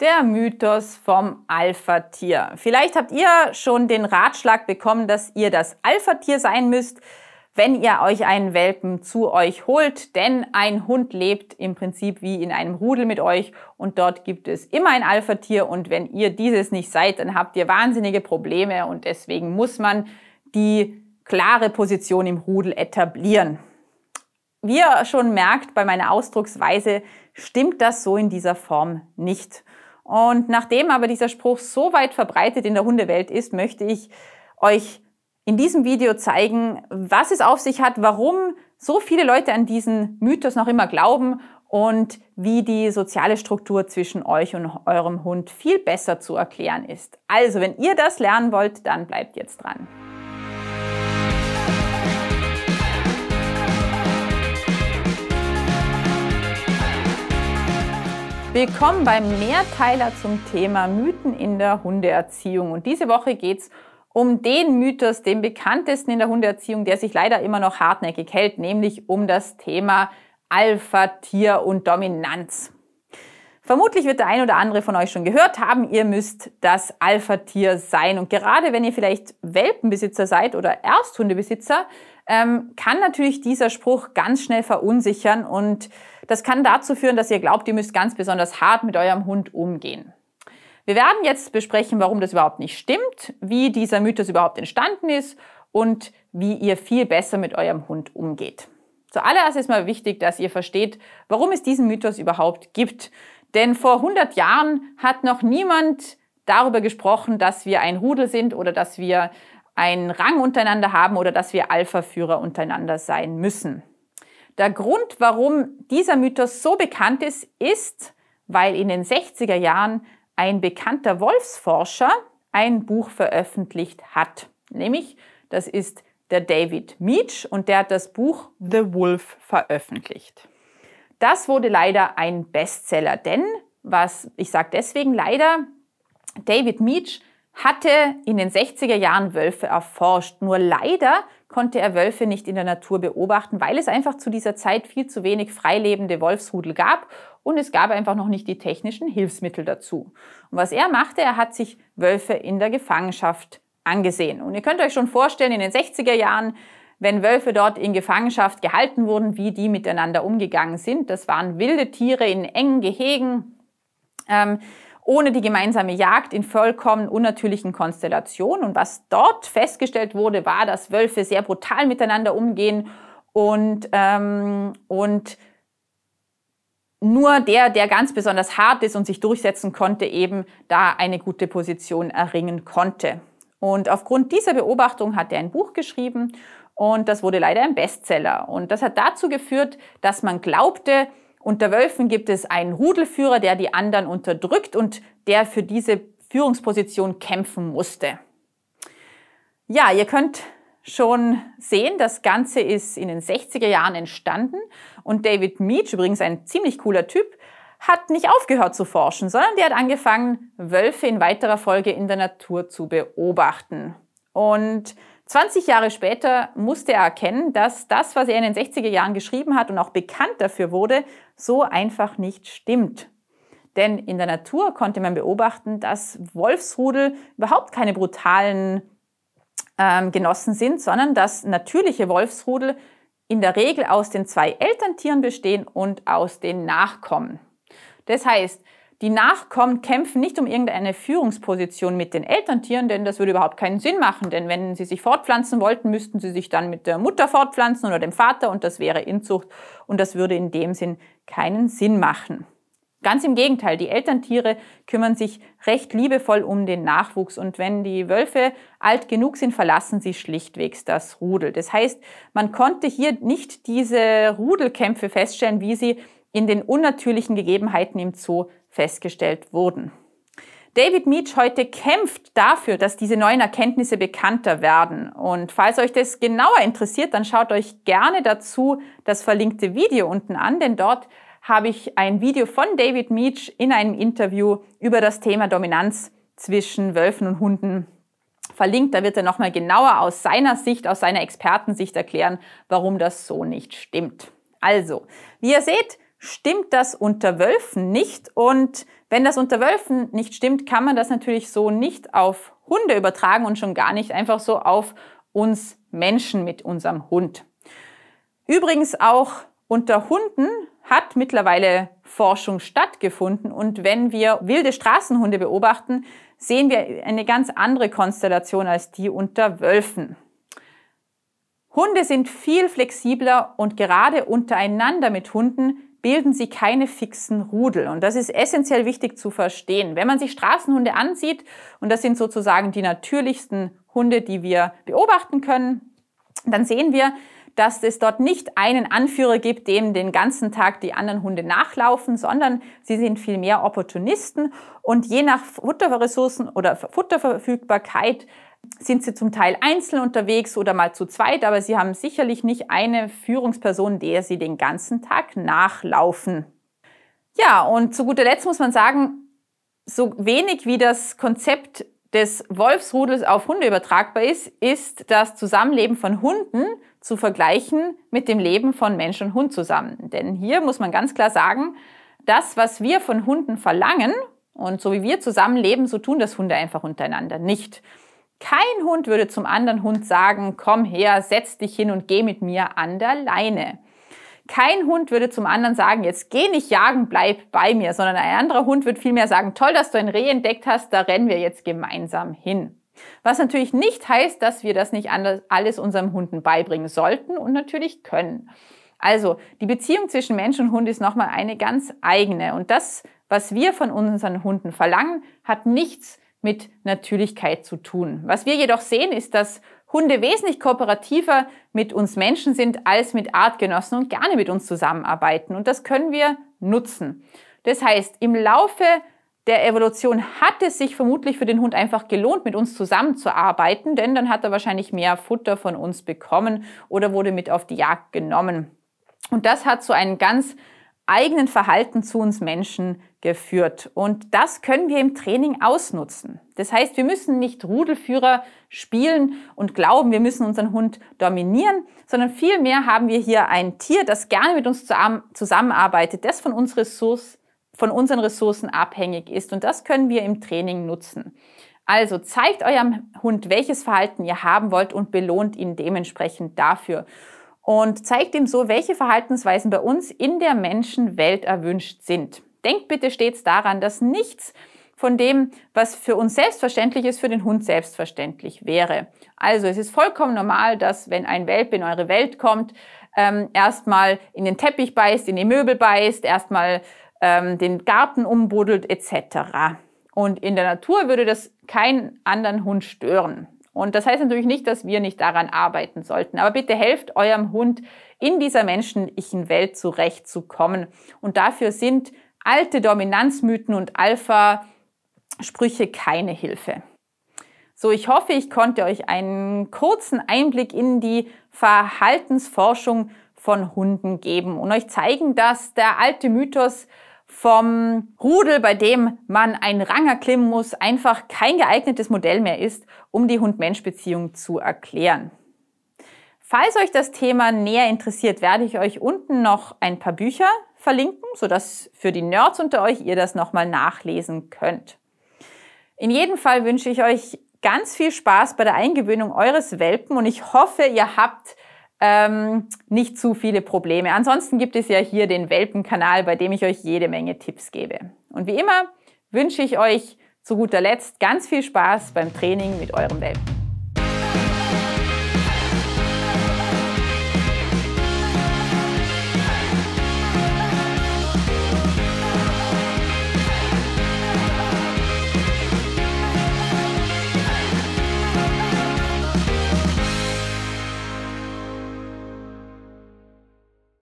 Der Mythos vom Alpha-Tier. Vielleicht habt ihr schon den Ratschlag bekommen, dass ihr das Alpha-Tier sein müsst, wenn ihr euch einen Welpen zu euch holt, denn ein Hund lebt im Prinzip wie in einem Rudel mit euch und dort gibt es immer ein Alpha-Tier und wenn ihr dieses nicht seid, dann habt ihr wahnsinnige Probleme und deswegen muss man die klare Position im Rudel etablieren. Wie ihr schon merkt bei meiner Ausdrucksweise, stimmt das so in dieser Form nicht. Und nachdem aber dieser Spruch so weit verbreitet in der Hundewelt ist, möchte ich euch in diesem Video zeigen, was es auf sich hat, warum so viele Leute an diesen Mythos noch immer glauben und wie die soziale Struktur zwischen euch und eurem Hund viel besser zu erklären ist. Also, wenn ihr das lernen wollt, dann bleibt jetzt dran. Willkommen beim Mehrteiler zum Thema Mythen in der Hundeerziehung. Und diese Woche geht es um den Mythos, den bekanntesten in der Hundeerziehung, der sich leider immer noch hartnäckig hält, nämlich um das Thema Alpha-Tier und Dominanz. Vermutlich wird der ein oder andere von euch schon gehört haben, ihr müsst das Alpha-Tier sein. Und gerade wenn ihr vielleicht Welpenbesitzer seid oder Ersthundebesitzer, ähm, kann natürlich dieser Spruch ganz schnell verunsichern und das kann dazu führen, dass ihr glaubt, ihr müsst ganz besonders hart mit eurem Hund umgehen. Wir werden jetzt besprechen, warum das überhaupt nicht stimmt, wie dieser Mythos überhaupt entstanden ist und wie ihr viel besser mit eurem Hund umgeht. Zuallererst ist mal wichtig, dass ihr versteht, warum es diesen Mythos überhaupt gibt. Denn vor 100 Jahren hat noch niemand darüber gesprochen, dass wir ein Rudel sind oder dass wir einen Rang untereinander haben oder dass wir Alpha-Führer untereinander sein müssen. Der Grund, warum dieser Mythos so bekannt ist, ist, weil in den 60er Jahren ein bekannter Wolfsforscher ein Buch veröffentlicht hat. Nämlich, das ist der David Meach und der hat das Buch The Wolf veröffentlicht. Das wurde leider ein Bestseller, denn, was ich sage deswegen leider, David Meach hatte in den 60er Jahren Wölfe erforscht. Nur leider konnte er Wölfe nicht in der Natur beobachten, weil es einfach zu dieser Zeit viel zu wenig freilebende Wolfsrudel gab und es gab einfach noch nicht die technischen Hilfsmittel dazu. Und was er machte, er hat sich Wölfe in der Gefangenschaft angesehen. Und ihr könnt euch schon vorstellen, in den 60er Jahren, wenn Wölfe dort in Gefangenschaft gehalten wurden, wie die miteinander umgegangen sind. Das waren wilde Tiere in engen Gehegen. Ähm, ohne die gemeinsame Jagd in vollkommen unnatürlichen Konstellationen. Und was dort festgestellt wurde, war, dass Wölfe sehr brutal miteinander umgehen und, ähm, und nur der, der ganz besonders hart ist und sich durchsetzen konnte, eben da eine gute Position erringen konnte. Und aufgrund dieser Beobachtung hat er ein Buch geschrieben und das wurde leider ein Bestseller. Und das hat dazu geführt, dass man glaubte, unter Wölfen gibt es einen Rudelführer, der die anderen unterdrückt und der für diese Führungsposition kämpfen musste. Ja, ihr könnt schon sehen, das Ganze ist in den 60er Jahren entstanden und David Meach, übrigens ein ziemlich cooler Typ, hat nicht aufgehört zu forschen, sondern der hat angefangen, Wölfe in weiterer Folge in der Natur zu beobachten. Und 20 Jahre später musste er erkennen, dass das, was er in den 60er Jahren geschrieben hat und auch bekannt dafür wurde, so einfach nicht stimmt. Denn in der Natur konnte man beobachten, dass Wolfsrudel überhaupt keine brutalen ähm, Genossen sind, sondern dass natürliche Wolfsrudel in der Regel aus den zwei Elterntieren bestehen und aus den Nachkommen. Das heißt, die Nachkommen kämpfen nicht um irgendeine Führungsposition mit den Elterntieren, denn das würde überhaupt keinen Sinn machen. Denn wenn sie sich fortpflanzen wollten, müssten sie sich dann mit der Mutter fortpflanzen oder dem Vater und das wäre Inzucht und das würde in dem Sinn keinen Sinn machen. Ganz im Gegenteil, die Elterntiere kümmern sich recht liebevoll um den Nachwuchs und wenn die Wölfe alt genug sind, verlassen sie schlichtwegs das Rudel. Das heißt, man konnte hier nicht diese Rudelkämpfe feststellen, wie sie in den unnatürlichen Gegebenheiten im Zoo festgestellt wurden. David Meach heute kämpft dafür, dass diese neuen Erkenntnisse bekannter werden. Und falls euch das genauer interessiert, dann schaut euch gerne dazu das verlinkte Video unten an, denn dort habe ich ein Video von David Meach in einem Interview über das Thema Dominanz zwischen Wölfen und Hunden verlinkt. Da wird er nochmal genauer aus seiner Sicht, aus seiner Expertensicht erklären, warum das so nicht stimmt. Also, wie ihr seht, stimmt das unter Wölfen nicht. Und wenn das unter Wölfen nicht stimmt, kann man das natürlich so nicht auf Hunde übertragen und schon gar nicht einfach so auf uns Menschen mit unserem Hund. Übrigens auch unter Hunden hat mittlerweile Forschung stattgefunden und wenn wir wilde Straßenhunde beobachten, sehen wir eine ganz andere Konstellation als die unter Wölfen. Hunde sind viel flexibler und gerade untereinander mit Hunden bilden sie keine fixen Rudel. Und das ist essentiell wichtig zu verstehen. Wenn man sich Straßenhunde ansieht, und das sind sozusagen die natürlichsten Hunde, die wir beobachten können, dann sehen wir, dass es dort nicht einen Anführer gibt, dem den ganzen Tag die anderen Hunde nachlaufen, sondern sie sind vielmehr Opportunisten und je nach Futterressourcen oder Futterverfügbarkeit sind sie zum Teil einzeln unterwegs oder mal zu zweit, aber sie haben sicherlich nicht eine Führungsperson, der sie den ganzen Tag nachlaufen. Ja, und zu guter Letzt muss man sagen, so wenig wie das Konzept des Wolfsrudels auf Hunde übertragbar ist, ist das Zusammenleben von Hunden zu vergleichen mit dem Leben von Mensch und Hund zusammen. Denn hier muss man ganz klar sagen, das, was wir von Hunden verlangen und so wie wir zusammenleben, so tun das Hunde einfach untereinander nicht. Kein Hund würde zum anderen Hund sagen, komm her, setz dich hin und geh mit mir an der Leine. Kein Hund würde zum anderen sagen, jetzt geh nicht jagen, bleib bei mir, sondern ein anderer Hund wird vielmehr sagen, toll, dass du ein Reh entdeckt hast, da rennen wir jetzt gemeinsam hin. Was natürlich nicht heißt, dass wir das nicht alles unserem Hunden beibringen sollten und natürlich können. Also, die Beziehung zwischen Mensch und Hund ist nochmal eine ganz eigene. Und das, was wir von unseren Hunden verlangen, hat nichts mit Natürlichkeit zu tun. Was wir jedoch sehen, ist, dass Hunde wesentlich kooperativer mit uns Menschen sind als mit Artgenossen und gerne mit uns zusammenarbeiten. Und das können wir nutzen. Das heißt, im Laufe der Evolution hat es sich vermutlich für den Hund einfach gelohnt, mit uns zusammenzuarbeiten, denn dann hat er wahrscheinlich mehr Futter von uns bekommen oder wurde mit auf die Jagd genommen. Und das hat so einen ganz eigenen Verhalten zu uns Menschen geführt. Und das können wir im Training ausnutzen. Das heißt, wir müssen nicht Rudelführer spielen und glauben, wir müssen unseren Hund dominieren, sondern vielmehr haben wir hier ein Tier, das gerne mit uns zusammenarbeitet, das von, uns Ressource, von unseren Ressourcen abhängig ist. Und das können wir im Training nutzen. Also zeigt eurem Hund, welches Verhalten ihr haben wollt und belohnt ihn dementsprechend dafür. Und zeigt ihm so, welche Verhaltensweisen bei uns in der Menschenwelt erwünscht sind. Denkt bitte stets daran, dass nichts von dem, was für uns selbstverständlich ist, für den Hund selbstverständlich wäre. Also es ist vollkommen normal, dass wenn ein Welpe in eure Welt kommt, ähm, erstmal in den Teppich beißt, in die Möbel beißt, erstmal ähm, den Garten umbuddelt etc. Und in der Natur würde das keinen anderen Hund stören. Und das heißt natürlich nicht, dass wir nicht daran arbeiten sollten. Aber bitte helft eurem Hund, in dieser menschlichen Welt zurechtzukommen. Und dafür sind alte Dominanzmythen und Alpha-Sprüche keine Hilfe. So, ich hoffe, ich konnte euch einen kurzen Einblick in die Verhaltensforschung von Hunden geben und euch zeigen, dass der alte Mythos vom Rudel, bei dem man einen Rang erklimmen muss, einfach kein geeignetes Modell mehr ist, um die Hund-Mensch-Beziehung zu erklären. Falls euch das Thema näher interessiert, werde ich euch unten noch ein paar Bücher verlinken, sodass für die Nerds unter euch ihr das nochmal nachlesen könnt. In jedem Fall wünsche ich euch ganz viel Spaß bei der Eingewöhnung eures Welpen und ich hoffe, ihr habt ähm, nicht zu viele Probleme. Ansonsten gibt es ja hier den Welpenkanal, bei dem ich euch jede Menge Tipps gebe. Und wie immer wünsche ich euch zu guter Letzt ganz viel Spaß beim Training mit eurem Welpen.